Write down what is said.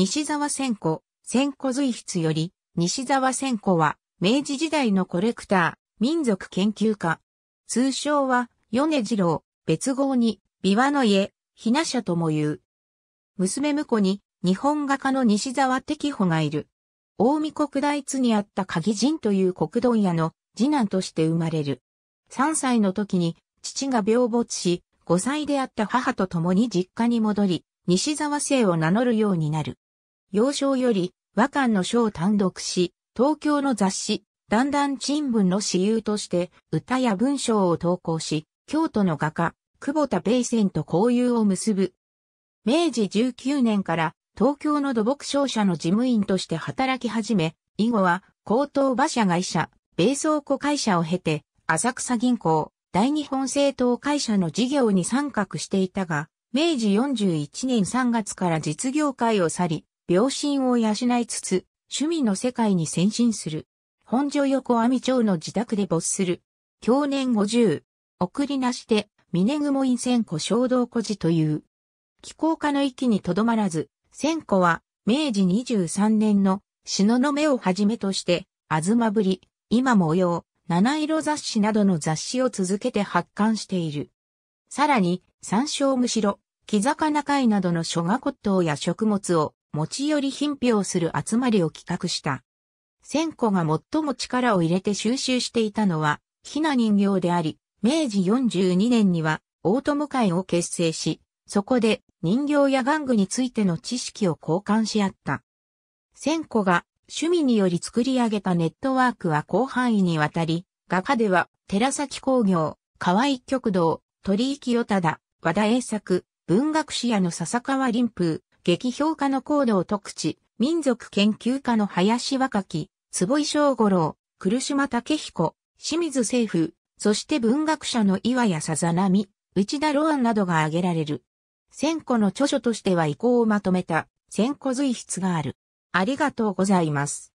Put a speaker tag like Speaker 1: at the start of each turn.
Speaker 1: 西沢千子、千子随筆より、西沢千子は、明治時代のコレクター、民族研究家。通称は、米次郎、別号に、琵琶の家、ひな社とも言う。娘婿に、日本画家の西沢適穂がいる。大見国大津にあった鍵人という国問屋の次男として生まれる。3歳の時に父が病没し、5歳であった母と共に実家に戻り、西沢姓を名乗るようになる。幼少より和漢の書を単独し、東京の雑誌、だんだん新聞の私有として歌や文章を投稿し、京都の画家、久保田米仙と交友を結ぶ。明治19年から東京の土木商社の事務員として働き始め、以後は高等馬車会社、米倉庫会社を経て、浅草銀行、大日本政党会社の事業に参画していたが、明治41年3月から実業界を去り、病身を養いつつ、趣味の世界に先進する。本所横網町の自宅で没する。去年50。送りなして、峰雲院千古衝動孤児という。気候化の域にとどまらず、千古は、明治23年の、篠の目をはじめとして、あずまぶり、今模様、七色雑誌などの雑誌を続けて発刊している。さらに、山椒むしろ、木魚貝などの諸賀骨董や食物を持ち寄り品評する集まりを企画した。千個が最も力を入れて収集していたのは、ひな人形であり、明治42年には、大友会を結成し、そこで人形や玩具についての知識を交換し合った。千個が趣味により作り上げたネットワークは広範囲にわたり、画家では、寺崎工業、河合極道、鳥居清忠、和田栄作、文学史屋の笹川林風、劇評家の河を特地、民族研究家の林若木、坪井正五郎、来島武彦、清水政府、そして文学者の岩谷さざなみ、内田ロアンなどが挙げられる。千個の著書としては意向をまとめた、千個随筆がある。ありがとうございます。